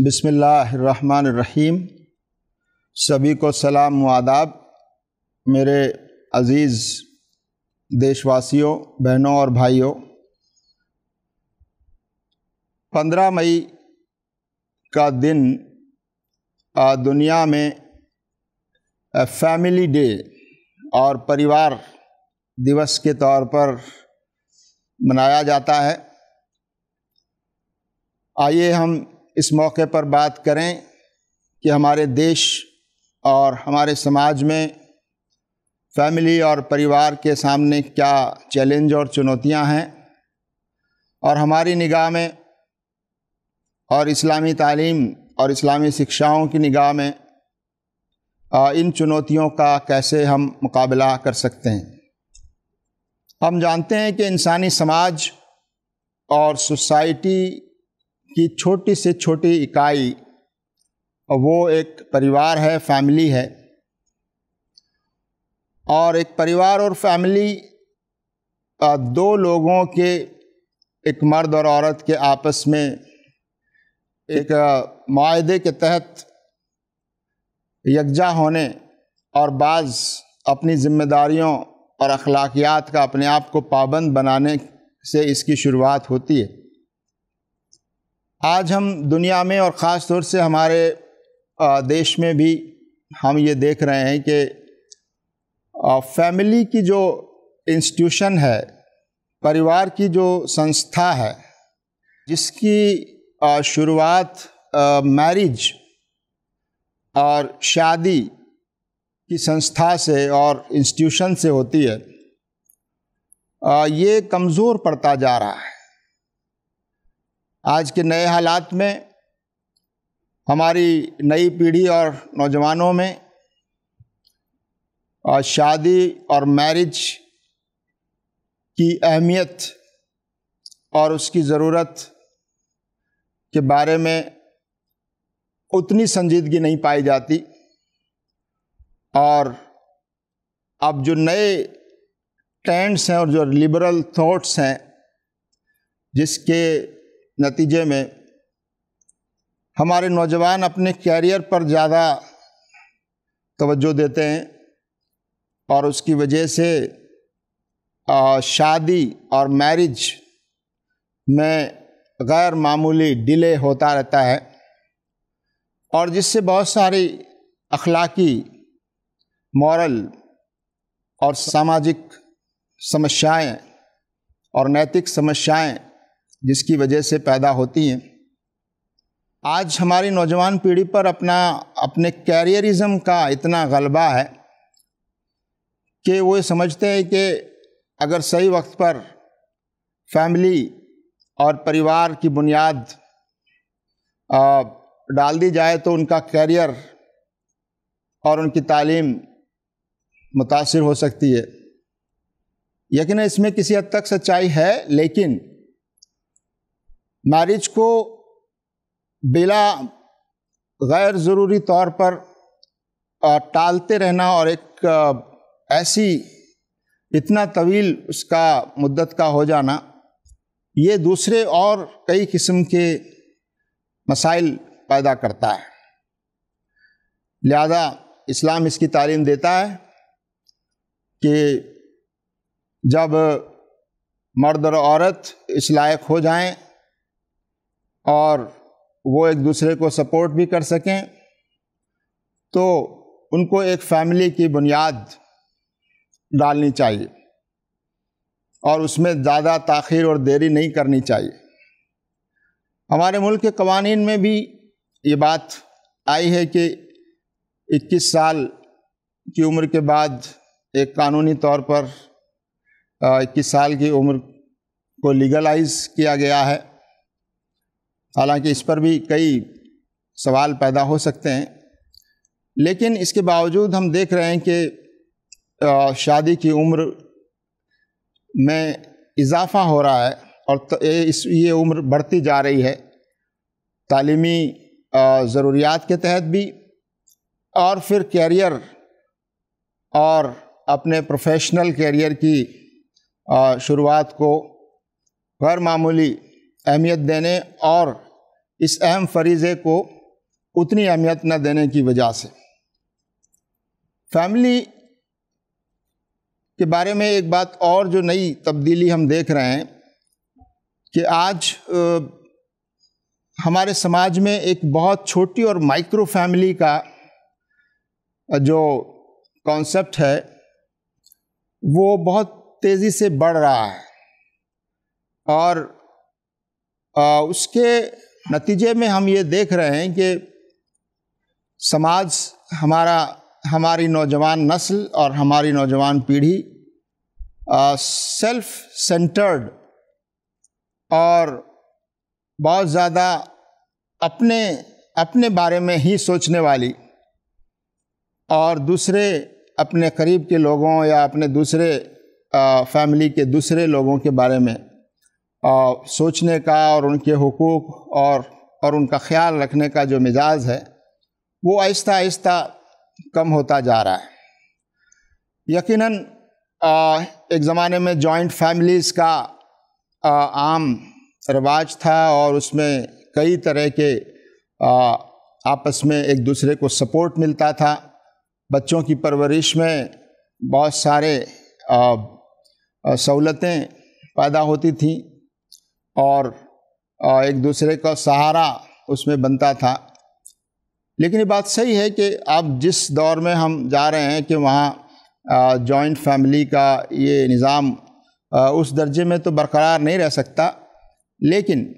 बिसमीम सभी को सलाम व आदाब मेरे अज़ीज़ देशवासियों बहनों और भाइयों पंद्रह मई का दिन दुनिया में फैमिली डे और परिवार दिवस के तौर पर मनाया जाता है आइए हम इस मौके पर बात करें कि हमारे देश और हमारे समाज में फैमिली और परिवार के सामने क्या चैलेंज और चुनौतियां हैं और हमारी निगाह में और इस्लामी तालीम और इस्लामी शिक्षाओं की निगाह में इन चुनौतियों का कैसे हम मुकाबला कर सकते हैं हम जानते हैं कि इंसानी समाज और सोसाइटी कि छोटी से छोटी इकाई वो एक परिवार है फैमिली है और एक परिवार और फैमिली दो लोगों के एक मर्द और औरत के आपस में एक माहे के तहत यकजा होने और बाज़ अपनी ज़िम्मेदारियों और अखलाकियात का अपने आप को पाबंद बनाने से इसकी शुरुआत होती है आज हम दुनिया में और ख़ास तौर से हमारे देश में भी हम ये देख रहे हैं कि फैमिली की जो इंस्टीट्यूशन है परिवार की जो संस्था है जिसकी शुरुआत मैरिज और शादी की संस्था से और इंस्टीट्यूशन से होती है ये कमज़ोर पड़ता जा रहा है आज के नए हालात में हमारी नई पीढ़ी और नौजवानों में और शादी और मैरिज की अहमियत और उसकी ज़रूरत के बारे में उतनी संजीदगी नहीं पाई जाती और अब जो नए ट्रेंड्स हैं और जो लिबरल थॉट्स हैं जिसके नतीजे में हमारे नौजवान अपने कैरियर पर ज़्यादा तवज्जो देते हैं और उसकी वजह से शादी और मैरिज में गैर मामूली डिले होता रहता है और जिससे बहुत सारी अखलाकी मॉरल और सामाजिक समस्याएं और नैतिक समस्याएं जिसकी वजह से पैदा होती हैं आज हमारी नौजवान पीढ़ी पर अपना अपने कैरियरिज्म का इतना गलबा है कि वो समझते हैं कि अगर सही वक्त पर फैमिली और परिवार की बुनियाद डाल दी जाए तो उनका कैरियर और उनकी तालीम मुतासर हो सकती है यकीन इसमें किसी हद तक सच्चाई है लेकिन मैरिज को बिला गैर ज़रूरी तौर पर टालते रहना और एक ऐसी इतना तवील उसका मुद्दत का हो जाना ये दूसरे और कई किस्म के मसाइल पैदा करता है लिहाजा इस्लाम इसकी तालीम देता है कि जब मर्द और औरत इस लायक हो जाएं और वो एक दूसरे को सपोर्ट भी कर सकें तो उनको एक फैमिली की बुनियाद डालनी चाहिए और उसमें ज़्यादा ताखिर और देरी नहीं करनी चाहिए हमारे मुल्क के कवानीन में भी ये बात आई है कि 21 साल की उम्र के बाद एक कानूनी तौर पर इक्कीस साल की उम्र को लीगलाइज किया गया है हालांकि इस पर भी कई सवाल पैदा हो सकते हैं लेकिन इसके बावजूद हम देख रहे हैं कि शादी की उम्र में इजाफा हो रहा है और इस ये उम्र बढ़ती जा रही है तालीमी ज़रूरियात के तहत भी और फिर कैरियर और अपने प्रोफेशनल कैरियर की शुरुआत को गैर मामूली अहमियत देने और इस अहम फरीज़े को उतनी अहमियत न देने की वजह से फैमिली के बारे में एक बात और जो नई तब्दीली हम देख रहे हैं कि आज हमारे समाज में एक बहुत छोटी और माइक्रो फैमिली का जो कॉन्सेप्ट है वो बहुत तेज़ी से बढ़ रहा है और उसके नतीजे में हम ये देख रहे हैं कि समाज हमारा हमारी नौजवान नस्ल और हमारी नौजवान पीढ़ी सेल्फ सेंटर्ड और बहुत ज़्यादा अपने अपने बारे में ही सोचने वाली और दूसरे अपने करीब के लोगों या अपने दूसरे फैमिली के दूसरे लोगों के बारे में आ, सोचने का और उनके हकूक़ और और उनका ख्याल रखने का जो मिजाज है वो आहिस्ता आहिस्ता कम होता जा रहा है यकीनन एक ज़माने में जॉइंट फैमिलीज़ का आ, आम रवाज था और उसमें कई तरह के आ, आपस में एक दूसरे को सपोर्ट मिलता था बच्चों की परवरिश में बहुत सारे सहूलतें पैदा होती थीं और एक दूसरे का सहारा उसमें बनता था लेकिन ये बात सही है कि अब जिस दौर में हम जा रहे हैं कि वहाँ जॉइंट फैमिली का ये निज़ाम उस दर्जे में तो बरकरार नहीं रह सकता लेकिन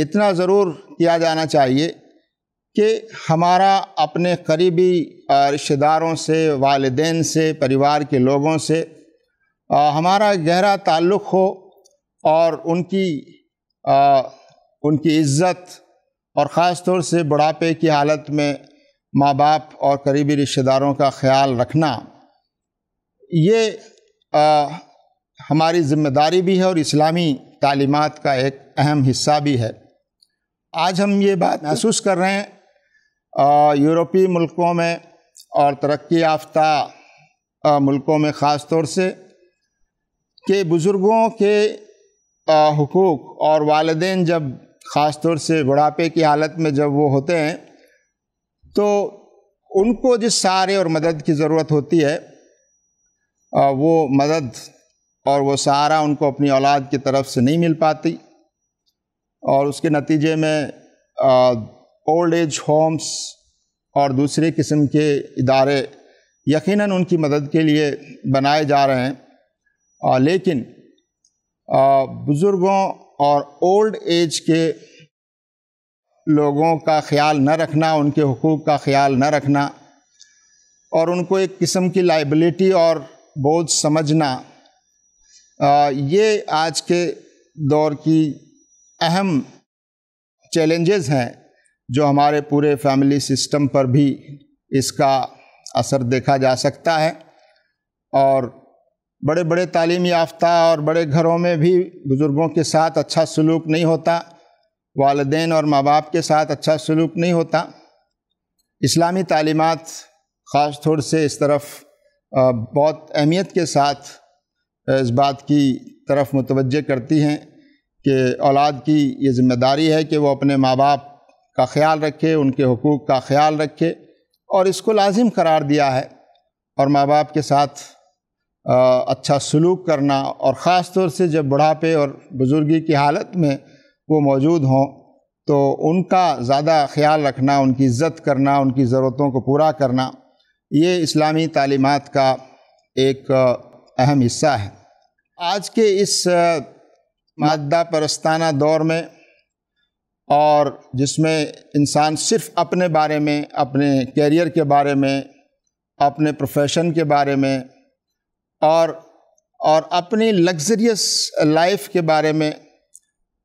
इतना ज़रूर किया जाना चाहिए कि हमारा अपने करीबी रिश्तेदारों से वालदेन से परिवार के लोगों से हमारा गहरा ताल्लुक़ हो और उनकी आ, उनकी इज्जत और ख़ास तौर से बुढ़ापे की हालत में माँ बाप और करीबी रिश्तेदारों का ख्याल रखना ये आ, हमारी ज़िम्मेदारी भी है और इस्लामी तालीमत का एक अहम हिस्सा भी है आज हम ये बात महसूस कर रहे हैं यूरोपीय मुल्कों में और तरक्की याफ्ता मुल्कों में ख़ास तौर से कि बुज़ुर्गों के हकूक़ और वालदेन जब ख़ास तौर से बुढ़ापे की हालत में जब वो होते हैं तो उनको जिस सहारे और मदद की ज़रूरत होती है वो मदद और वो सहारा उनको अपनी औलाद की तरफ से नहीं मिल पाती और उसके नतीजे में ओल्ड एज होम्स और दूसरे किस्म के इदारे यकीनन उनकी मदद के लिए बनाए जा रहे हैं लेकिन बुज़ुर्गों और ओल्ड एज के लोगों का ख्याल न रखना उनके हकूक़ का ख्याल न रखना और उनको एक किस्म की लाइबिलिटी और बोझ समझना ये आज के दौर की अहम चैलेंजेस हैं जो हमारे पूरे फैमिली सिस्टम पर भी इसका असर देखा जा सकता है और बड़े बड़े तालीम याफ्ता और बड़े घरों में भी बुज़ुर्गों के साथ अच्छा सलूक नहीं होता वालदेन और माँ बाप के साथ अच्छा सलूक नहीं होता इस्लामी तालीमत ख़ास तौर से इस तरफ बहुत अहमियत के साथ इस बात की तरफ मुतवज करती हैं कि औलाद की ये जिम्मेदारी है कि वो अपने माँ बाप का ख्याल रखे उनके हकूक़ का ख्याल रखे और इसको लाजिम करार दिया है और माँ बाप के साथ अच्छा सलूक करना और ख़ास तौर से जब बुढ़ापे और बुज़ुर्गी की हालत में वो मौजूद हों तो उनका ज़्यादा ख्याल रखना उनकी इज़्ज़त करना उनकी ज़रूरतों को पूरा करना ये इस्लामी तालीमत का एक अहम हिस्सा है आज के इस मादा परस्ताना दौर में और जिसमें इंसान सिर्फ अपने बारे में अपने कैरियर के बारे में अपने प्रोफेशन के बारे में और और अपनी लग्जरियस लाइफ के बारे में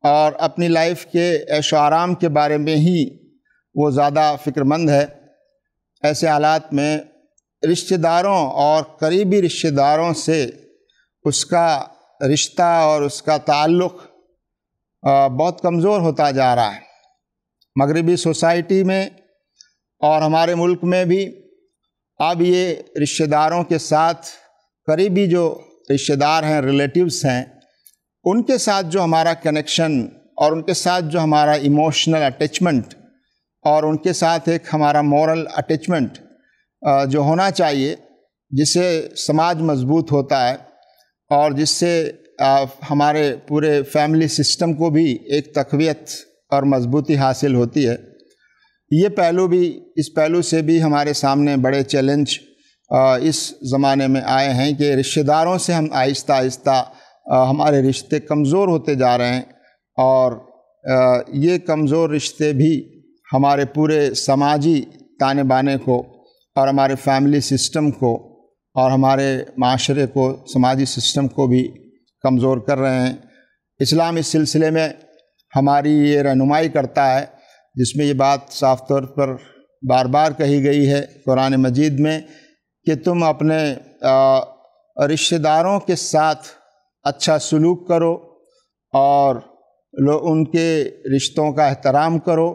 और अपनी लाइफ के ऐशो आराम के बारे में ही वो ज़्यादा फ़िक्रमंद है ऐसे हालात में रिश्तेदारों और करीबी रिश्तेदारों से उसका रिश्ता और उसका ताल्लुक़ बहुत कमज़ोर होता जा रहा है मगरबी सोसाइटी में और हमारे मुल्क में भी अब ये रिश्तेदारों के साथ करीबी जो रिश्तेदार हैं रिलेटिव्स हैं उनके साथ जो हमारा कनेक्शन और उनके साथ जो हमारा इमोशनल अटैचमेंट और उनके साथ एक हमारा मॉरल अटैचमेंट जो होना चाहिए जिससे समाज मजबूत होता है और जिससे हमारे पूरे फैमिली सिस्टम को भी एक तकवीत और मजबूती हासिल होती है ये पहलू भी इस पहलू से भी हमारे सामने बड़े चैलेंज इस ज़माने में आए हैं कि रिश्तेदारों से हम आहिस्ता आहिस्ता हमारे रिश्ते कमज़ोर होते जा रहे हैं और ये कमज़ोर रिश्ते भी हमारे पूरे समाजी ताने बाने को और हमारे फैमिली सिस्टम को और हमारे माशरे को समाजी सिस्टम को भी कमज़ोर कर रहे हैं इस्लाम इस सिलसिले में हमारी ये रहनुमाई करता है जिसमें ये बात साफ तौर पर बार बार कही गई है कुरान मजीद में कि तुम अपने रिश्तेदारों के साथ अच्छा सलूक करो और लो उनके रिश्तों का एहतराम करो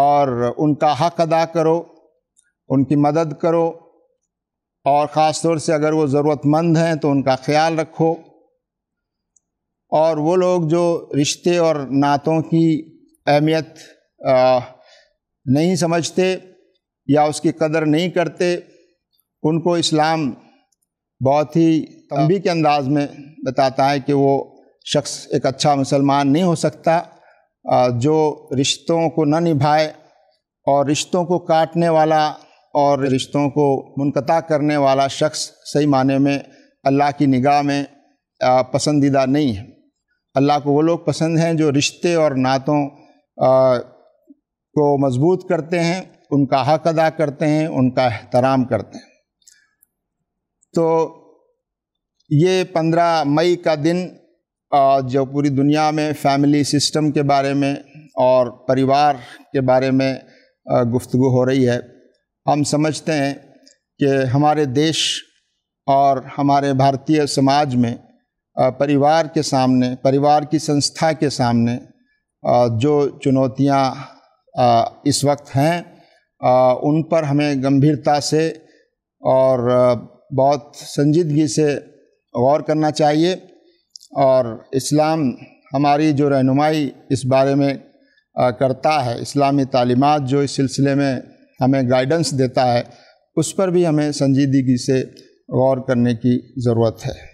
और उनका हक अदा करो उनकी मदद करो और ख़ास तौर से अगर वो ज़रूरतमंद हैं तो उनका ख्याल रखो और वो लोग जो रिश्ते और नातों की अहमियत नहीं समझते या उसकी कदर नहीं करते उनको इस्लाम बहुत ही तंबी के अंदाज में बताता है कि वो शख्स एक अच्छा मुसलमान नहीं हो सकता जो रिश्तों को न निभाए और रिश्तों को काटने वाला और रिश्तों को मुनकता करने वाला शख्स सही माने में अल्लाह की निगाह में पसंदीदा नहीं है अल्लाह को वो लोग पसंद हैं जो रिश्ते और नातों को मजबूत करते हैं उनका हक अदा करते हैं उनका एहतराम करते हैं तो ये पंद्रह मई का दिन जो पूरी दुनिया में फैमिली सिस्टम के बारे में और परिवार के बारे में गुफ्तु हो रही है हम समझते हैं कि हमारे देश और हमारे भारतीय समाज में परिवार के सामने परिवार की संस्था के सामने जो चुनौतियाँ इस वक्त हैं उन पर हमें गंभीरता से और बहुत संजीदगी से गौर करना चाहिए और इस्लाम हमारी जो रहनुमाई इस बारे में करता है इस्लामी तालीमत जो इस सिलसिले में हमें गाइडेंस देता है उस पर भी हमें संजीदगी से गौर करने की ज़रूरत है